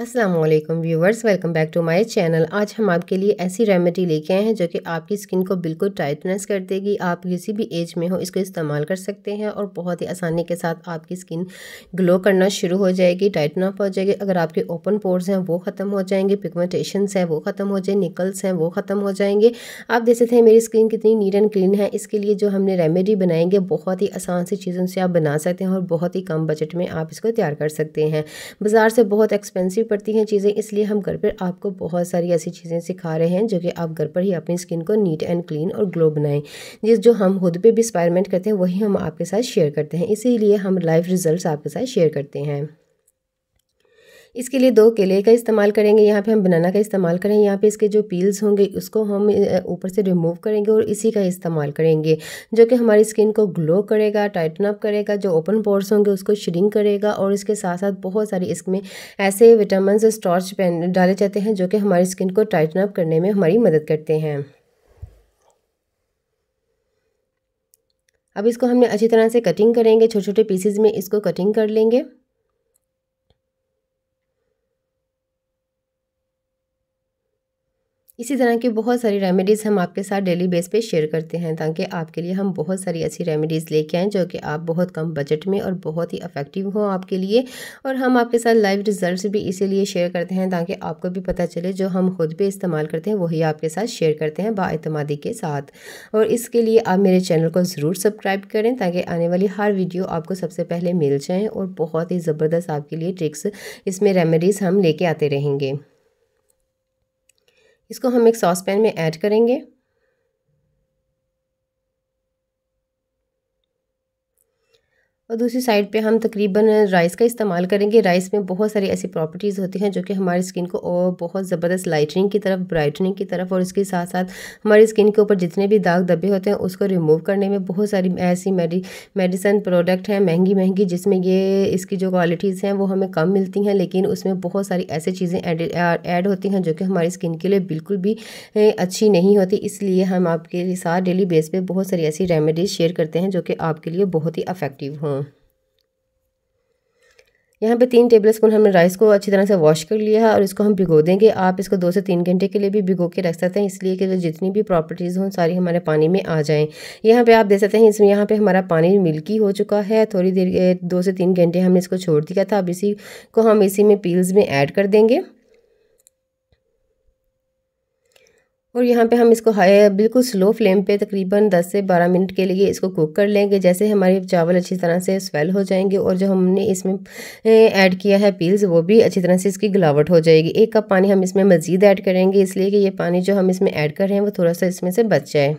Aslam viewers welcome back to my channel आज हम आपके लिए ऐसी रेमेडी लेके आए हैं जो कि आपकी स्किन को बिल्कुल टाइटनेस कर देगी आप किसी भी एज में हो इसको इस्तेमाल कर सकते हैं और बहुत ही आसानी के साथ आपकी स्किन ग्लो करना शुरू हो जाएगी टाइटन अप हो जाएगी अगर आपके ओपन पोर्स हैं वो ख़त्म हो जाएंगे पिगमेंटेशन हैं वो ख़त्म हो जाए निकल्स हैं वो ख़त्म हो जाएंगे आप सकते थे मेरी स्किन कितनी नीट एंड क्लीन है इसके लिए जो हमने रेमेडी बनाएंगे बहुत ही आसान सी चीज़ों से आप बना सकते हैं और बहुत ही कम बजट में आप इसको तैयार कर सकते हैं बाज़ार से बहुत एक्सपेंसिव पड़ती हैं चीज़ें इसलिए हम घर पर आपको बहुत सारी ऐसी चीज़ें सिखा रहे हैं जो कि आप घर पर ही अपनी स्किन को नीट एंड क्लीन और ग्लो बनाएं जिस जो हम खुद पे भी एक्सपायरमेंट करते हैं वही हम आपके साथ शेयर करते हैं इसीलिए हम लाइव रिजल्ट आपके साथ शेयर करते हैं इसके लिए दो केले का इस्तेमाल करेंगे यहाँ पे हम बनाना का इस्तेमाल करेंगे यहाँ पे इसके जो पील्स होंगे उसको हम ऊपर से रिमूव करेंगे और इसी का इस्तेमाल करेंगे जो कि हमारी स्किन को ग्लो करेगा टाइटन अप करेगा जो ओपन पोर्स होंगे उसको श्रिंक करेगा और इसके साथ साथ बहुत सारी इसमें ऐसे विटामिन स्टॉर्च डाले जाते हैं जो कि हमारी स्किन को टाइटन अप करने में हमारी मदद करते हैं अब इसको हमने अच्छी तरह से कटिंग करेंगे छोटे छोटे पीसेज में इसको कटिंग कर लेंगे इसी तरह की बहुत सारी रेमेडीज़ हम आपके साथ डेली बेस पे शेयर करते हैं ताकि आपके लिए हम बहुत सारी ऐसी रेमेडीज़ लेके आएँ जो कि आप बहुत कम बजट में और बहुत ही अफेक्टिव हो आपके लिए और हम आपके साथ लाइव रिजल्ट भी इसीलिए शेयर करते हैं ताकि आपको भी पता चले जो हम खुद भी इस्तेमाल करते हैं वही आपके साथ शेयर करते हैं बातमादी के साथ और इसके लिए आप मेरे चैनल को ज़रूर सब्सक्राइब करें ताकि आने वाली हर वीडियो आपको सबसे पहले मिल जाए और बहुत ही ज़बरदस्त आपके लिए ट्रिक्स इसमें रेमेडीज़ हम लेके आते रहेंगे इसको हम एक सॉस पैन में ऐड करेंगे और दूसरी साइड पे हम तकरीबन राइस का इस्तेमाल करेंगे राइस में बहुत सारी ऐसी प्रॉपर्टीज़ होती हैं जो कि हमारी स्किन को और बहुत ज़बरदस्त लाइटनिंग की तरफ ब्राइटनिंग की तरफ और इसके साथ साथ हमारी स्किन के ऊपर जितने भी दाग धब्बे होते हैं उसको रिमूव करने में बहुत सारी ऐसी मेडि मेडिसन प्रोडक्ट हैं महंगी महंगी जिसमें ये इसकी जो क्वालिटीज़ हैं वो हमें कम मिलती हैं लेकिन उसमें बहुत सारी ऐसी चीज़ें ऐड होती हैं जो कि हमारी स्किन के लिए बिल्कुल भी अच्छी नहीं होती इसलिए हम आपके साथ डेली बेस पर बहुत सारी ऐसी रेमेडीज़ शेयर करते हैं जो कि आपके लिए बहुत ही अफेक्टिव हों यहाँ पे तीन टेबल स्पून हमने राइस को अच्छी तरह से वॉश कर लिया है और इसको हम भिगो देंगे आप इसको दो से तीन घंटे के लिए भी भिगो के रख सकते हैं इसलिए कि जो जितनी भी प्रॉपर्टीज़ हों सारी हमारे पानी में आ जाएँ यहाँ पे आप देख सकते हैं इसमें यहाँ पे हमारा पानी मिल्की हो चुका है थोड़ी देर दो से तीन घंटे हमने इसको छोड़ दिया था अब इसी को हम इसी में पील्स में ऐड कर देंगे और यहाँ पे हम इसको बिल्कुल स्लो फ्लेम पे तकरीबन 10 से 12 मिनट के लिए इसको कुक कर लेंगे जैसे हमारे चावल अच्छी तरह से स्वेल हो जाएंगे और जो हमने इसमें ऐड किया है पील्स वो भी अच्छी तरह से इसकी गिलावट हो जाएगी एक कप पानी हम इसमें मज़ीद ऐड करेंगे इसलिए कि ये पानी जो हम इसमें ऐड कर रहे हैं वो थोड़ा सा इसमें से बच जाए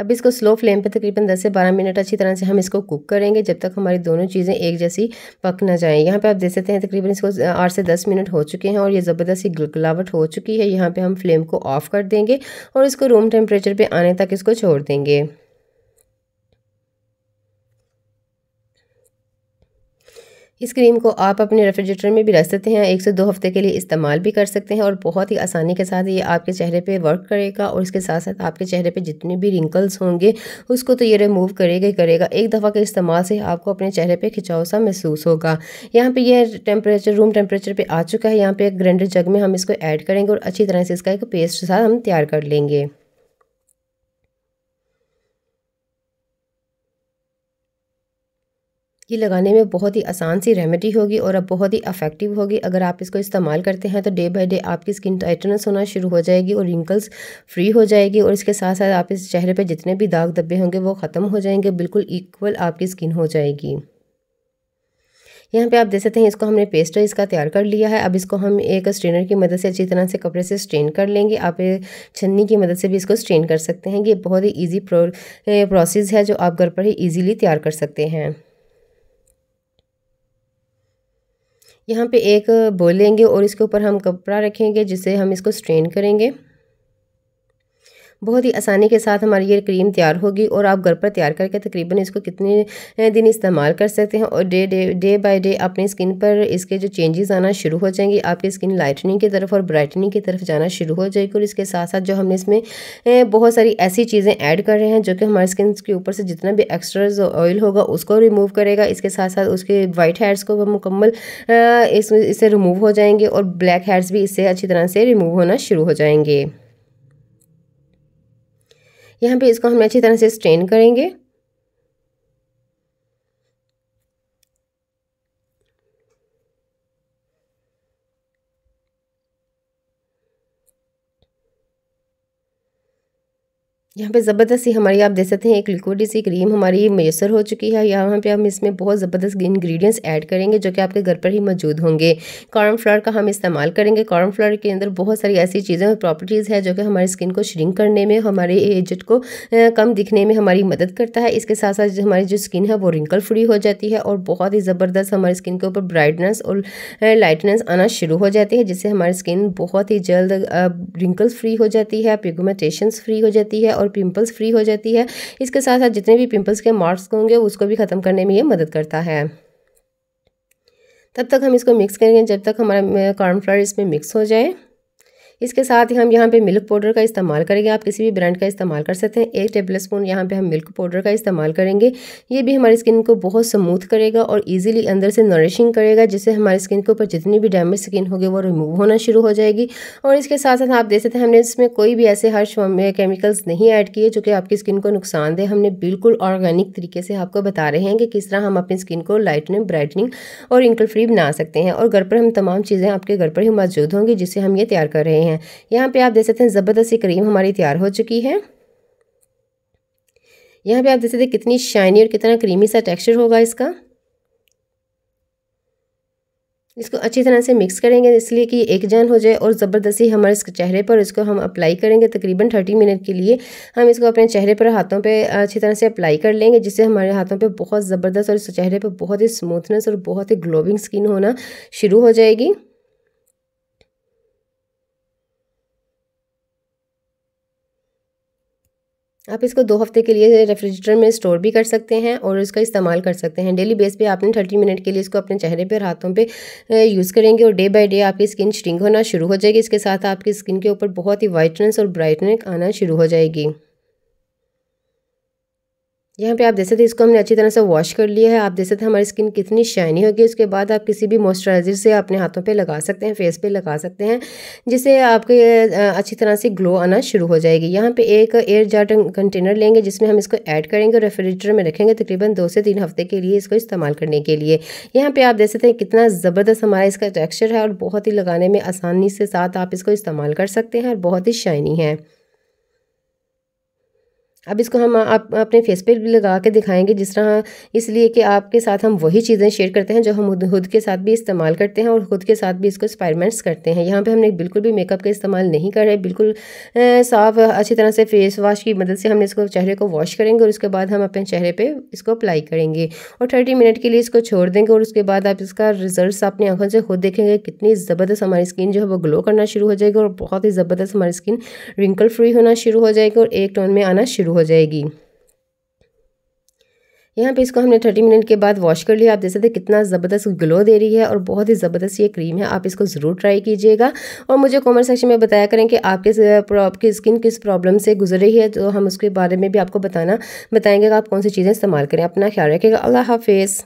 अब इसको स्लो फ्लेम पे तकरीबन 10 से 12 मिनट अच्छी तरह से हम इसको कुक करेंगे जब तक हमारी दोनों चीज़ें एक जैसी पक ना जाएँ यहाँ पे आप देख सकते हैं तकरीबन इसको आठ से दस मिनट हो चुके हैं और ये ज़बरदस्ती गुलावट हो चुकी है यहाँ पर हम फ्लेम को ऑफ़ कर देंगे और इसको रूम टेम्परेचर पर आने तक इसको छोड़ देंगे इस क्रीम को आप अपने रेफ्रिजरेटर में भी रख सकते हैं एक से दो हफ्ते के लिए इस्तेमाल भी कर सकते हैं और बहुत ही आसानी के साथ ये आपके चेहरे पे वर्क करेगा और इसके साथ साथ आपके चेहरे पे जितने भी रिंकल्स होंगे उसको तो ये रिमूव करेगा ही करेगा एक दफ़ा के इस्तेमाल से आपको अपने चेहरे पर खिंचाव सा महसूस होगा यहाँ पर यह टेम्परेचर रूम टेम्परेचर पर आ चुका है यहाँ पर एक ग्रैंडर जग में हम इसको ऐड करेंगे और अच्छी तरह से इसका एक पेस्ट साथ हम तैयार कर लेंगे ये लगाने में बहुत ही आसान सी रेमेडी होगी और अब बहुत ही अफेक्टिव होगी अगर आप इसको इस्तेमाल करते हैं तो डे बाई डे आपकी स्किन टाइटनेस होना शुरू हो जाएगी और रिंकल्स फ्री हो जाएगी और इसके साथ साथ आप इस चेहरे पर जितने भी दाग धब्बे होंगे वो ख़त्म हो जाएंगे बिल्कुल इक्वल आपकी स्किन हो जाएगी यहाँ पे आप देख सकते हैं इसको हमने पेस्टर इसका तैयार कर लिया है अब इसको हम एक स्ट्रेनर की मदद से अच्छी तरह से कपड़े से स्ट्रेन कर लेंगे आप छन्नी की मदद से भी इसको स्ट्रेन कर सकते हैं ये बहुत ही ईजी प्रो, प्रोसेस है जो आप घर पर ही ईजीली तैयार कर सकते हैं यहाँ पे एक बोलेंगे और इसके ऊपर हम कपड़ा रखेंगे जिससे हम इसको स्ट्रेन करेंगे बहुत ही आसानी के साथ हमारी ये क्रीम तैयार होगी और आप घर पर तैयार करके तकरीबन इसको कितने दिन इस्तेमाल कर सकते हैं और day day day by day अपनी स्किन पर इसके जो चेंजेस आना शुरू हो जाएंगे आपकी स्किन लाइटनिंग की तरफ और ब्राइटनिंग की तरफ जाना शुरू हो जाएगी और इसके साथ साथ जो हमने इसमें बहुत सारी ऐसी चीज़ें ऐड कर रहे हैं जो कि हमारे स्किन के ऊपर से जितना भी एक्स्ट्रा ऑयल होगा उसको रिमूव करेगा इसके साथ साथ उसके वाइट हेयर्स को वह मुकम्मल इससे रिमूव हो जाएंगे और ब्लैक हेयर्स भी इससे अच्छी तरह से रिमूव होना शुरू हो जाएंगे यहाँ पे इसको हम अच्छी तरह से स्ट्रेन करेंगे यहाँ पे ज़बरदस्ती हमारी आप देख सकते हैं एक लिक्विड सी क्रीम हमारी मैसर हो चुकी है यहाँ पे हम इसमें बहुत ज़बरदस्त इंग्रेडिएंट्स ऐड करेंगे जो कि आपके घर पर ही मौजूद होंगे कॉर्न फ्लावर का हम इस्तेमाल करेंगे कॉर्न फ्लावर के अंदर बहुत सारी ऐसी चीज़ें और प्रॉपर्टीज़ है जो कि हमारी स्किन को श्रिंक करने में हमारे एजट को कम दिखने में हमारी मदद करता है इसके साथ साथ हमारी जो स्किन है वो रिंकल फ्री हो जाती है और बहुत ही ज़बरदस्त हमारी स्किन के ऊपर ब्राइटनेस और लाइटनेस आना शुरू हो जाती है जिससे हमारी स्किन बहुत ही जल्द रिंकल्स फ्री हो जाती है पिगमेंटेशन फ्री हो जाती है और और पिंपल्स फ्री हो जाती है इसके साथ साथ जितने भी पिंपल्स के मार्क्स होंगे उसको भी ख़त्म करने में ये मदद करता है तब तक हम इसको मिक्स करेंगे जब तक हमारा कॉर्नफ्लावर इसमें मिक्स हो जाए इसके साथ ही हम यहाँ पे मिल्क पाउडर का इस्तेमाल करेंगे आप किसी भी ब्रांड का इस्तेमाल कर सकते हैं एक टेबल स्पून यहाँ पर हम मिल्क पाउडर का इस्तेमाल करेंगे ये भी हमारी स्किन को बहुत स्मूथ करेगा और ईजिली अंदर से नरिशिंग करेगा जिससे हमारी स्किन के ऊपर जितनी भी डैमेज स्किन होगी वो रिमूव होना शुरू हो जाएगी और इसके साथ साथ आप देख सकते हैं हमने इसमें कोई भी ऐसे हर्ष केमिकल्स नहीं ऐड किए जो कि आपकी स्किन को नुकसान दे हमने बिल्कुल ऑर्गेनिक तरीके से आपको बता रहे हैं कि किस तरह हम अपनी स्किन को लाइटनिंग ब्राइटनिंग और इंकल फ्री बना सकते हैं और घर पर हम तमाम चीज़ें आपके घर पर ही मौजूद होंगी जिसे हम ये तैयार कर रहे हैं हैं यहाँ पे आप देख सकते हैं ज़बरदस्त क्रीम हमारी तैयार हो चुकी है यहाँ पे आप देख सकते हैं कितनी शाइनी और कितना क्रीमी सा टेक्सचर होगा इसका इसको अच्छी तरह से मिक्स करेंगे इसलिए कि एक जान हो जाए और ज़बरदस्ती हमारे इसके चेहरे पर इसको हम अप्लाई करेंगे तकरीबन थर्टी मिनट के लिए हम इसको अपने चेहरे पर हाथों पे अच्छी तरह से अप्लाई कर लेंगे जिससे हमारे हाथों पे बहुत ज़बरदस्त और इस चेहरे पर बहुत ही स्मूथनेस और बहुत ही ग्लोविंग स्किन होना शुरू हो जाएगी आप इसको दो हफ्ते के लिए रेफ्रिजरेटर में स्टोर भी कर सकते हैं और इसका इस्तेमाल कर सकते हैं डेली बेस पे आपने थर्टी मिनट के लिए इसको अपने चेहरे पर हाथों पे यूज़ करेंगे और डे बाय डे आपकी स्किन श्रिंग होना शुरू हो जाएगी इसके साथ आपकी स्किन के ऊपर बहुत ही वाइटनेस और ब्राइटनेस आना शुरू हो जाएगी यहाँ पे आप सकते थे इसको हमने अच्छी तरह से वॉश कर लिया है आप सकते थे हमारी स्किन कितनी शाइनी होगी उसके बाद आप किसी भी मॉइस्चराइज़र से अपने हाथों पे लगा सकते हैं फेस पे लगा सकते हैं जिससे आपके अच्छी तरह से ग्लो आना शुरू हो जाएगी यहाँ पे एक एयर जार कंटेनर लेंगे जिसमें हम इसको ऐड करेंगे और रेफ्रिजरेटर में रखेंगे तकरीबन दो से तीन हफ्ते के लिए इसको इस्तेमाल करने के लिए यहाँ पर आप सकते थे कितना ज़बरदस्त हमारा इसका टेक्स्चर है और बहुत ही लगाने में आसानी से साथ आप इसको इस्तेमाल कर सकते हैं और बहुत ही शाइनी है अब इसको हम आप अपने फेस पे भी लगा के दिखाएंगे जिस तरह इसलिए कि आपके साथ हम वही चीज़ें शेयर करते हैं जो हम खुद के साथ भी इस्तेमाल करते हैं और ख़ुद के साथ भी इसको एक्सपेरिमेंट्स करते हैं यहाँ पे हमने बिल्कुल भी मेकअप का इस्तेमाल नहीं कर रहे बिल्कुल साफ अच्छी तरह से फेस वाश की मदद से हमने इसको चेहरे को वॉश करेंगे और उसके बाद हम अपने चेहरे पर इसको अप्लाई करेंगे और थर्टी मिनट के लिए इसको छोड़ देंगे और उसके बाद आप इसका रिजल्ट अपनी आँखों से खुद देखेंगे कितनी ज़बरदस्त हमारी स्किन जो है वो ग्लो करना शुरू हो जाएगी और बहुत ही ज़बरदस्त हमारी स्किन रिंकल फ्री होना शुरू हो जाएगी और एक टोन में आना शुरू हो जाएगी यहाँ पे इसको हमने 30 मिनट के बाद वॉश कर लिया आप देख सकते हैं कितना ज़बरदस्त ग्लो दे रही है और बहुत ही ज़बरदस्त ये क्रीम है आप इसको ज़रूर ट्राई कीजिएगा और मुझे कमेंट सेक्शन में बताया करें कि आपके आपकी स्किन किस प्रॉब्लम से गुजर रही है तो हम उसके बारे में भी आपको बताना बताएंगे कि आप कौन सी चीज़ें इस्तेमाल करें अपना ख्याल रखिएगा अल्लाह हाफिज़